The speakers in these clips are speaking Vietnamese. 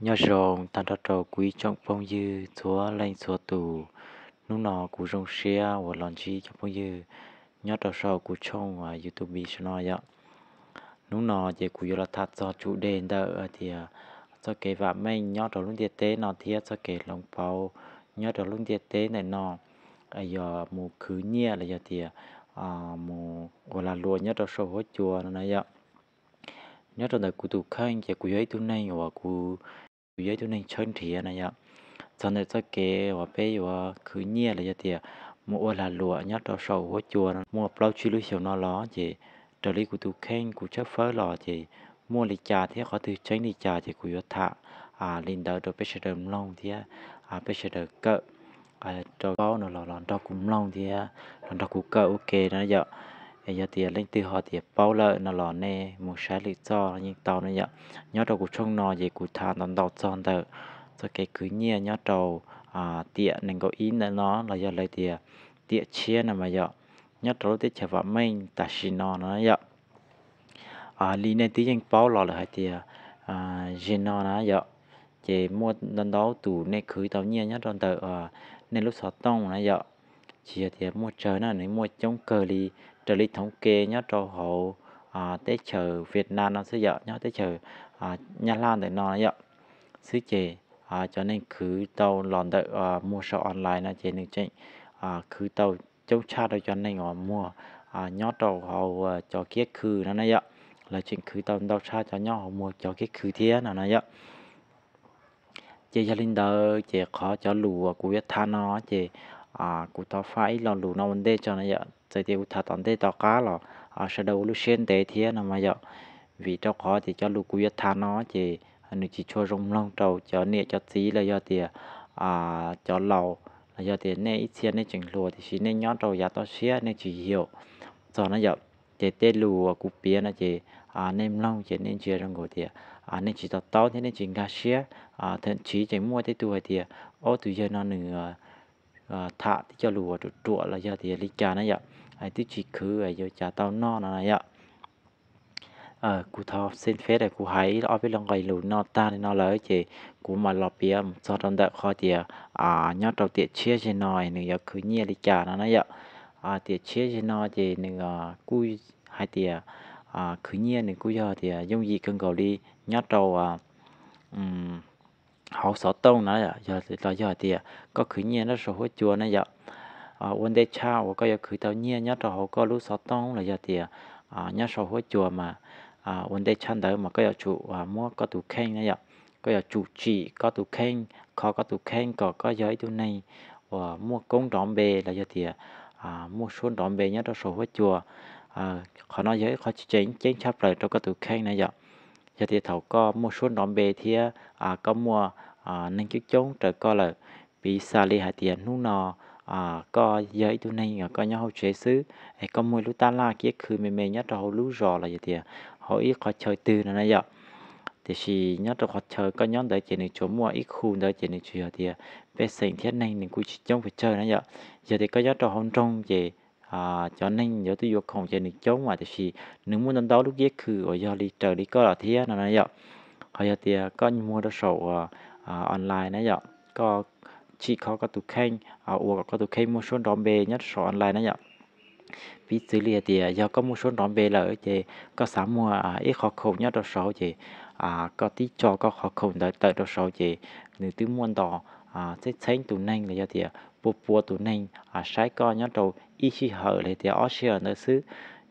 nhớ rộng tan ra trò quý trọng phong dư chúa lên chúa tù lúc nọ của rong xe và lon chi cho phong dư nhớ trò sò của trong và youtube cho nói vậy lúc nọ chỉ cũng là thật do chủ đề đỡ thì cho à, kể và mình nhớ trò luôn tiệt tế nó thì cho à, kể lòng bao nhớ trò luôn tiệt tế này nó ai giờ mù khứ nhia là giờ thì à mù gọi là lúa nhất trò sò hốt chùa nó này vậy nhất trò đời của tụ khanh chỉ của ấy tu này và của yếu cho nên chân thì này ạ, sau này cho kế và bé và cứ nhẹ là cho tiền mua là lụa nhát đầu sầu hoa chùa mua bao chi lưu hiểu nó ló chị trợ lý của tôi khen của chấp phớ lò chị mua lì trà thế khó từ tránh lì trà thì của yếu thạ à linh đỡ đồ bé sẽ đầm long thì à bé sẽ đỡ cỡ à đồ bao nó lò lòn đó cũng long thì lòn đó cũng cỡ ok đó vậy giờ thì lên từ họ thì bao lợi nó lò nè một trái lý do nhưng tàu nó nhở nhớ đầu của trong nò gì của thà nó đầu cho tờ cho cái cứ nhia nhớ đầu à tiện nên có ý nữa nó là giờ lấy thì tiện chia là mà nhở nhớ đầu tiện chả vợ mình ta xin nó nó nhở à lý này tí anh bao lợi là hai thì à xin nó nó nhở chỉ mua lần đó tủ này cứ tàu nhia nhớ đầu tờ à nên lúc sáu tông nó nhở chỉ thì mua trời nó nếu mua chống cờ đi trợ lý thống kê nhớ trò hậu à, tế chờ Việt Nam nó sẽ dọ nhớ tế chờ à, nhà lan để nó dọ sứ chè à, cho nên cứ tàu lòn đợi à, mua sọ online nó chế nên chạy à, cứ tàu chống cha đâu cho nên họ mua à, nhớ trò hậu à, cho kia khứ nó nó dọ là chuyện cứ tàu đau xa cho nhau họ mua cho cái khứ thế nó nó dọ chị gia linh đờ chị khó cho lù của Việt than nó chị à của tao phải lòn lù nó vấn đề cho nó vậy chạy tiêu thà tận thế tao cá lọ à ờ, sau đầu lúc xuyên thế thì nó mà giờ vì cho khó thì cho lúc cuối thà nó chỉ nó chỉ cho rong lông trầu cho nè cho tí là do tiền à ờ, cho lầu là do tiền nè ít xuyên nè chỉnh lùa thì chỉ nè nhót trầu giá tao xuyên nè chỉ hiểu cho nó giờ chế tê lùa cú bia là chỉ à ờ, nem long chế nên chia trong ngồi thì à nên chỉ tao tao thế nên chỉ gà xía à thậm chí chế mua thế tuổi thì ô tuổi giờ nó nửa Ờ, thả thì cho lùa trụ trụ là giờ thì lý cha nó vậy ai tí chỉ khứ ai giờ cha tao no nó vậy ờ cụ thọ xin phép để cụ hãy ở bên lòng gầy lùn nó ta thì nó lấy chỉ cụ mà lọp bia cho trong đợt kho thì à nhót đầu tiệt chia trên nồi nữa giờ cứ nhia lý cha nó nó vậy à tiệt chia trên nồi thì nữa cụ hai tiệt à cứ nhia nữa cụ giờ thì à, dùng gì cần cầu đi nhót đầu à um học sở tông nó giờ giờ giờ thì có khử nhiên nó sở hỗ chùa này giờ à vấn cha, và có giờ khử tao nhiên nhớ họ có lúc sở tông là giờ thì à nhớ sở hỗ chùa mà à vấn đề chăn đỡ mà có giờ chủ mua có tụ khen này giờ có giờ chủ trì có tụ khen khó có tụ khen có có giới tu này và mua công đón bề là giờ thì à mua xuân đón bề nhớ trò sở hỗ chùa họ khó nói giới khó chỉnh chỉnh chấp lại cho có tụ khen này giờ giờ thì thầu có một số nhóm bề thì à, có mua à, nên chút chống trở co là bị xà li hại tiền nu nọ à, có giới tu này có nhau hậu chế xứ hay có mua lúa ta la kia khứ mềm mềm nhất rồi lúa rò là giờ thì à, họ ít có chơi từ nữa nãy giờ thì chỉ nhất được họ chơi có nhóm đợi chỉ nên chỗ mua ít khu đợi à, chỉ nên chơi thì về sinh thiết này nên cũng chỉ trong phải chơi nãy giờ giờ thì có nhớ được hôm trong về À, cho nên nếu tôi vô chơi chống mà thì muốn 아 저는 여도 욕하고 저는 좀 와듯이 능무는 더욱 예크 어여리 저리 거라 티야 나나요 허여 티야 건이 mua đồ sổ à, à, online nãy giờ có chỉ có các tụ khen à uống các tụ khen mua số đòn bề nhất sổ online nãy giờ vì xử lý thì do có mua số đòn bề là ở chế có xã mua ít khó khổ nhất đồ sổ chế à có tí cho có khó khổ đợi đợi đồ sổ chế nếu tôi muốn đó à sẽ tránh tụ nhanh là do thì bố bố tụ nành à sai co nhá trâu ít chi hở lại thì ở xe nó xứ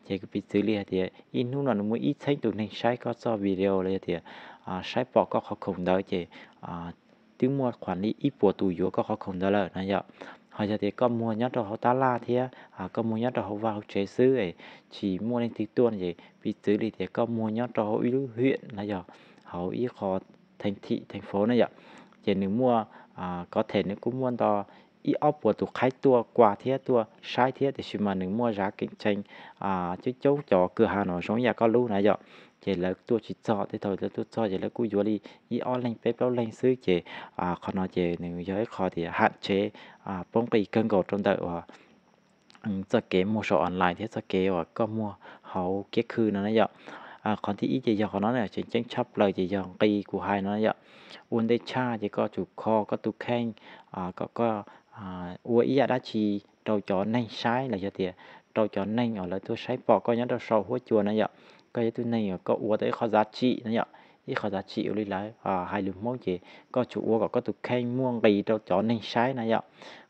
thì cái bị xử lý thì in lúc nào nó muốn ít thấy tụ nành sai co cho video lại thì à sai bỏ có khó khổng đó thì à tiếng mua quản lý ít bố tụ yếu có khó khổng đó là nó vậy họ giờ thì có mua nhá trâu họ ta la thì à có mua nhá trâu họ vào chế xứ ấy chỉ mua nên tí tuôn vậy bị xử lý thì có mua nhá trâu họ huyện là vậy họ ít khó thành thị thành phố này vậy chỉ nếu mua à, có thể nếu cũng mua to ít ốp của tụ khách tua qua thế tua sai thế thì để mà đừng mua giá cạnh tranh à chứ chỗ cho cửa hàng nó giống nhà có lưu này dọ chỉ là tua chỉ cho thế thôi là tua cho chỉ là cú vô đi ý ốp lên bếp lâu lên xứ chỉ à còn nó chỉ những giới khó thì hạn chế à bông cây cân gột trong đời và จะเก็บมูช online ừ, ที่จะเก็บก็มัวเขาเก็บคืนนั่นแหละอ่าคนที่อีจะยอของน้องเนี่ยเช่นเช่นชอบเลยจะยองตีกูไฮนั่นแหละอุ่นได้ชาจะก็จุกคอก็ตุกแข้งอ่าก็ก็ à, ua ý à, đã chi trâu chó nay sai là giờ thì trâu chó nay ở là tôi sai bỏ coi nhá đâu sâu hối chùa này nhở cái tôi này có ua tới khó giá trị này vậy, ý khó giá trị đi lại à hai lượng mẫu gì có chủ ua có có tôi khen muông gì trâu chó nay sai này vậy,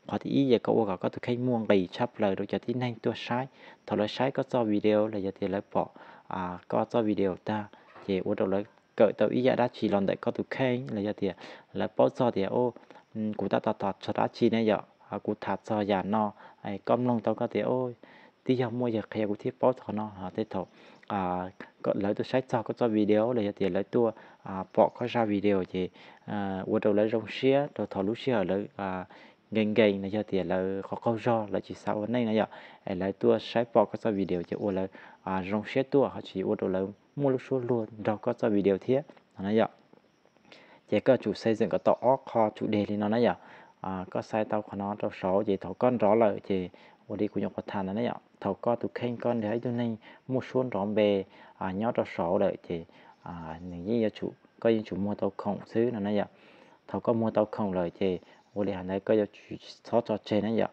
khó thì ý giờ có ua có có tôi khen muông gì chắp lời đâu giờ thì nay tôi sai thọ lời sai có cho video là giờ thì lấy bỏ à có cho video ta thì ua đâu lấy cỡ tàu ý à, đã chỉ lần tại có tôi khen là giờ thì lấy bỏ cho thì ô Ừ, cú ta tọt tọt cho đã chi này giờ à, cú thả cho già no ai à, con long tao có thể ôi tí giờ mua giờ khéo cú thiết post cho nó hả à, thế thổ à có lấy tôi sách cho có cho video này thì lấy tua à bỏ có ra video thì à vừa đầu lấy rong xía rồi thọ lúc xía lấy à gần gần là giờ thì là có câu do là chỉ sau hôm nay là giờ ai lấy tua sách bỏ có cho video thì ủa là à rong xía tua họ chỉ ủa đầu lấy mua lúc số luôn đâu có cho video thiết là giờ chỉ có chủ xây dựng có tổ kho chủ đề thì nó nấy giờ à, có sai tao khó nó trong số chỉ thầu con rõ lời chỉ ủa đi của nhục có thằng nó nấy giờ thầu con tụ khen con để ấy này mua xuống rõm bề à nhớ trong số đợi chỉ à những gì chủ có những chủ mua tàu không xứ nó nấy giờ thầu có mua tàu không lời chỉ ủa đi hàng đấy có chủ số cho trên nấy giờ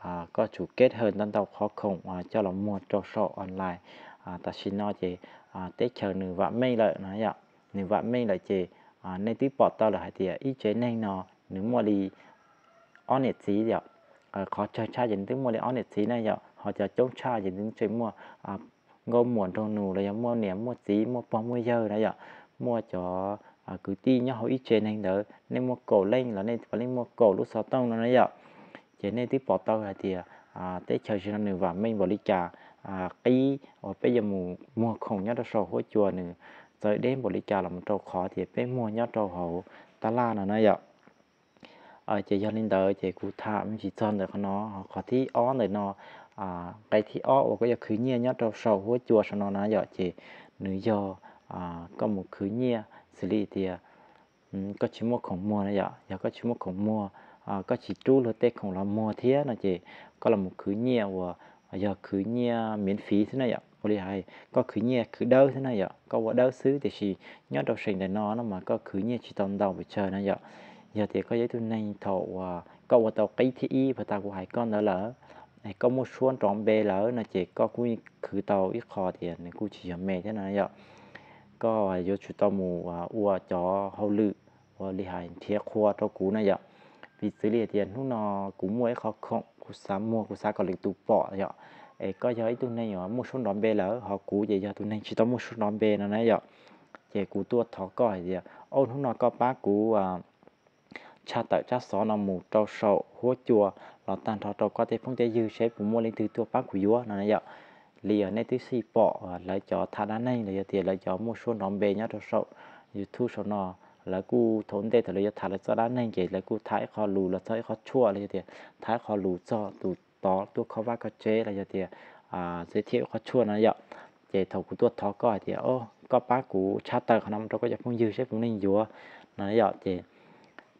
à, có chủ kết hơn tân tàu khó khổng à, cho là mua trong số online à, ta xin nói chỉ à, tết chờ nửa vạn mấy lợi nó nấy giờ nửa vạn mấy lợi chỉ à, nên tí bỏ tao là hai thì à, ý chế nên nó nếu mua đi honest gì vậy à, khó chơi cha dính tới mua đi honest gì này vậy họ cho chống cha dính tới chơi mua à, ngô muộn đồ nụ là mua niệm mua gì mua bom mua giờ này vậy mua cho à, cứ ti nhau họ ý chế nên đỡ nên mua cổ lên là nên phải lên mua cổ lúc sáu tông nó đấy vậy chế nên tí bỏ tao là thì à, à tới chơi cho nó và mình bỏ đi trà à, cái bây giờ mua mua không nhớ đó sổ hỗ chùa nữa rồi đêm bộ lý cho làm trâu khó thì bé mua nhớ trâu hổ ta la nó nói vậy ở ờ, chị cho nên đời chị cụ thảm chỉ chân được nó họ có thi ó này nó à cái thi ó và có giờ khứ nhiên nhớ trâu sầu húa chùa cho nó nói giờ chị nữ do à có một khứ nhiên xử lý thì ừ, có chỉ một khổng mua này vậy giờ dạ, có chỉ một khổng mua à có chỉ trú lô tê khổng là mua thế là chị có là một khứ nhiên và giờ khứ nhiên miễn phí thế này vậy บริหารก็คือเนี่ยคือเดาเท่านั้นเหรอก็ว่าเดาซื้อแต่ชีย้อนดอกสิ่งแต่นอนมาก็คือเนี่ยชีตอนดาวไปเจอนั่นเหระอย่าเดี๋ยวก็ยัดตัวในถอว่าก็ว่าตัวกิ๊ที่พัตตาหายก้อนนั่เหรอไอ้ก็มุ่งชวนตรอมเบลหล้วนะเจก็คุยคือตัวอีคอเดียนกูชิยเมเท่านั้นเหรอก็ยศชุดตมูว่าอัวจอเฮาลื้อว่าลิหายเทียครัวเท่วกูนั่นเหรอปีสิเลียเดียนหุ่นนอกูมวยเขาคงกูสามมัวกูซากระลึกตูปอเหรอ e có giờ ấy tụi này nhỏ một số nón bê lỡ họ cú vậy giờ tụi này chỉ có một số nón bê nó nãy giờ chỉ cú tua thọ coi gì à? ôn hôm nọ có bác cú à, cha tại cha xó nó mù trâu sầu húa chùa nó tan thọ trâu có thể phong tế dư xếp của mua lên từ tua bác của vua nó nãy giờ lìa nên thứ xì bỏ à, lại cho thà đá này là thì lại cho một số nón bê nhá trâu sầu dù thu số nó là cú thốn đây thì là thà là cho đá này chỉ là cú thái khó lù là thái khó chua là thì thái khó lù cho tụt tỏ tôi khó vác có chế là giờ thì à, giới thiệu có chua nó vậy chế thầu của tôi thó coi thì ô có bác của cha tờ khả năng đó có phong dư sẽ cũng nên dùa nó vậy chế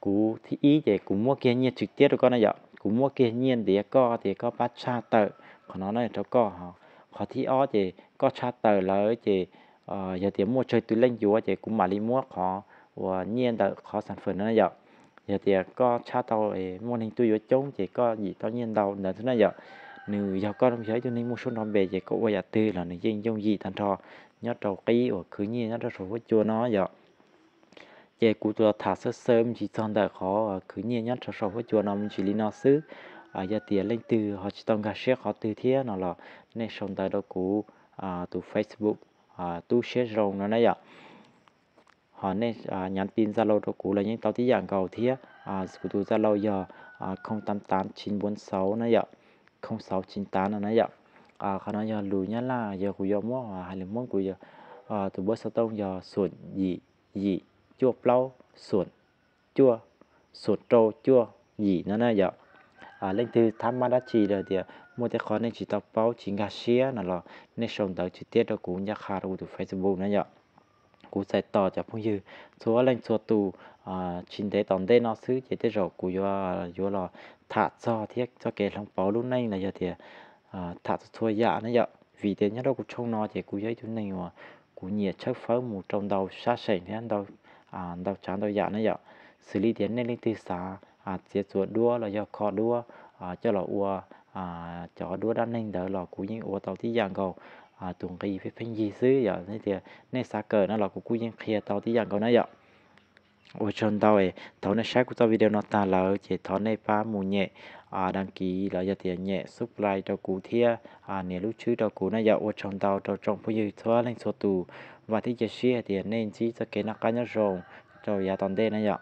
cú thì ý chế cú mua kia nhiên trực tiếp rồi con nó vậy cú mua kia nhiên thì có thì có bác cha tờ của nó này tôi có họ họ thì ó chế có cha tờ là chế giờ thì mua chơi túi lên dùa chế cũng mà đi mua khó và nhiên là khó sản phẩm nó vậy Dạ à, giờ thì có cha tàu ấy mô hình tôi vô chống chỉ có gì tao nhiên đầu nữa thế này giờ nếu giờ có đồng giới cho nên một số nó về chỉ có bây giờ tư là nó riêng trong gì thằng trò nhớ trầu cây ở cứ nhiên nhớ trầu với chùa nó giờ chỉ cụ tôi thả sơ sớm chỉ chọn đời khó cứ nhiên nhớ trầu với chùa nó chỉ lý nó xứ à giờ thì à, lên từ họ chỉ tông gạch xe họ từ thế nó là nên sống tại đó cũ à từ Facebook à tu share rồi nó này giờ họ ờ, nên ờ, nhắn tin zalo cho cú là những tao tí dạng cầu thía à ờ, cú tu zalo giờ không tám tám chín bốn sáu nó giờ không sáu chín tám nó giờ à khả năng giờ lùi nhá là giờ cú giờ mua hay là muốn cú giờ à từ bữa sau tông giờ sụn gì gì chua plau sụn chua sụt trâu chua gì nó nó giờ à lên từ tham ma đã chỉ rồi thì mua cái khó nên chỉ tập bao chỉ gà xía là nên xong tới chi tiết cho cú nhà khá rồi từ facebook nó giờ cú sai to cho phong dư số lên số tù chính thế tổng đây nó xứ chế thế rồi cú do do là thả cho thiết cho cái lòng bó lúc này là giờ thì thả cho thua dạ nó giờ vì thế nhất đâu cũng trông nó thì cú giấy thứ này mà cú nhiệt chắc phớ mù trong đầu xa sẻ thế đâu à đầu chán đầu dạ nó giờ xử lý tiền nên lên từ xa à chế chuột đua là do khó đua à cho là ua à cho đua đan nên đỡ là cú những ua tàu thì dạng cầu à tuồng cái phải phanh gì xứ giờ nên thì nên xa cờ nó là của cú nhân kia tao tí dạng có nó giờ ô chân tao ấy tao nó share của tao video nó ta là chỉ tao này phá mù nhẹ à đăng ký là giờ tiền nhẹ subscribe cho cú thia à nè lúc trước cho cú nó giờ ô chân tao cho trong phố dưới thoa lên số tù và thì giờ share tiền nên chỉ cho cái nó cá nhân rồi cho giờ toàn đây nó giờ